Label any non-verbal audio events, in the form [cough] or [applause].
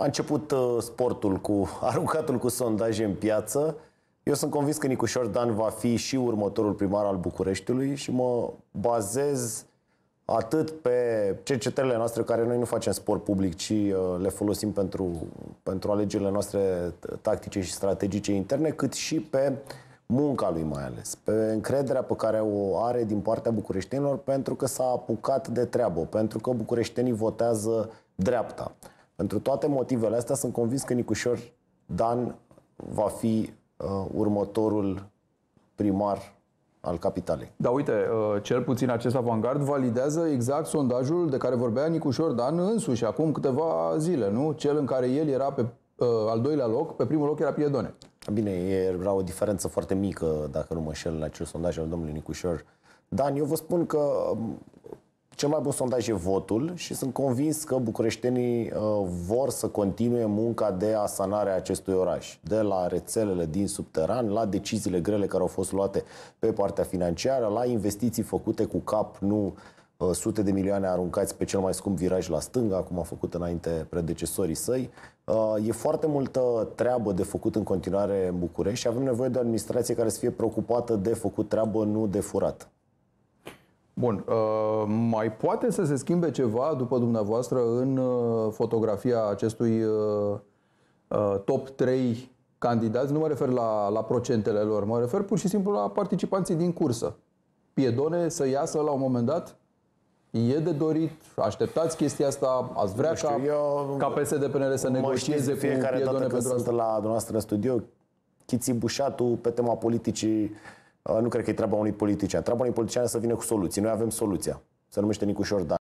A început uh, sportul cu [laughs] aruncatul cu sondaje în piață. Eu sunt convins că Nicușor Dan va fi și următorul primar al Bucureștiului și mă bazez atât pe cercetările noastre, care noi nu facem sport public, ci uh, le folosim pentru, pentru alegerile noastre tactice și strategice interne, cât și pe munca lui mai ales, pe încrederea pe care o are din partea bucureștenilor pentru că s-a apucat de treabă, pentru că bucureștenii votează dreapta. Pentru toate motivele astea, sunt convins că Nicușor Dan va fi uh, următorul primar al capitalei. Da, uite, uh, cel puțin acest avangard validează exact sondajul de care vorbea Nicușor Dan însuși acum câteva zile, nu? Cel în care el era pe uh, al doilea loc, pe primul loc era Piedone. Bine, era o diferență foarte mică, dacă nu mă șel, la acel sondaj al domnului Nicușor Dan. Eu vă spun că um, cel mai bun sondaj e votul și sunt convins că bucureștenii uh, vor să continue munca de asanare a acestui oraș, de la rețelele din subteran, la deciziile grele care au fost luate pe partea financiară, la investiții făcute cu cap, nu uh, sute de milioane aruncați pe cel mai scump viraj la stânga, cum a făcut înainte predecesorii săi. Uh, e foarte multă treabă de făcut în continuare în București și avem nevoie de o administrație care să fie preocupată de făcut treabă, nu de furat. Bun. Uh, mai poate să se schimbe ceva după dumneavoastră în uh, fotografia acestui uh, top 3 candidați? Nu mă refer la, la procentele lor, mă refer pur și simplu la participanții din cursă. Piedone să iasă la un moment dat? E de dorit? Așteptați chestia asta? Ați vrea știu, ca, eu, ca PSD-PNL să negocieze cu Piedone dată pentru asta? la dumneavoastră în studio, Chiții bușatul pe tema politicii Uh, nu cred că e treaba unui politician. Treaba unui politician e să vină cu soluții. Noi avem soluția. Se numește Nicușor Dan.